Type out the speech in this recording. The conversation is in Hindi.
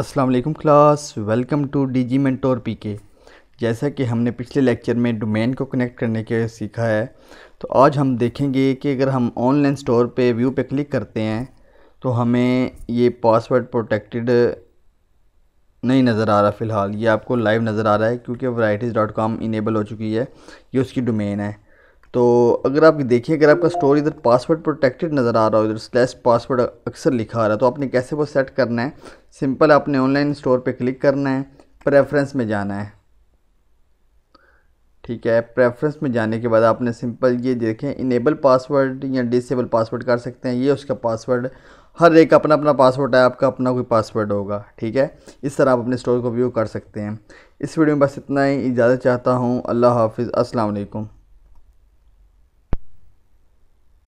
अस्सलाम वालेकुम class welcome to D G mentor के जैसा कि हमने पिछले लेक्चर में डोमेन को कनेक्ट करने के सीखा है तो आज हम देखेंगे कि अगर हम ऑनलाइन स्टोर पे व्यू पे क्लिक करते हैं तो हमें ये पासवर्ड प्रोटेक्टेड नहीं नज़र आ रहा फ़िलहाल ये आपको लाइव नज़र आ रहा है क्योंकि वराइटीज़ डॉट कॉम इनेबल हो चुकी है ये उसकी डोमेन है तो अगर आप देखिए अगर आपका स्टोर इधर पासवर्ड प्रोटेक्टेड नज़र आ रहा हो इधर स्लैश पासवर्ड अक्सर लिखा आ रहा है तो आपने कैसे वो सेट करना है सिंपल आपने ऑनलाइन स्टोर पे क्लिक करना है प्रेफरेंस में जाना है ठीक है प्रेफरेंस में जाने के बाद आपने सिंपल ये देखें इनेबल पासवर्ड या डिसेबल पासवर्ड कर सकते हैं ये उसका पासवर्ड हर एक अपना अपना पासवर्ड है आपका अपना कोई पासवर्ड होगा ठीक है इस तरह आप अपने स्टोर को व्यू कर सकते हैं इस वीडियो में बस इतना ही इजाज़त चाहता हूँ अल्लाह हाफिज़ अस्सलाम वालेकुम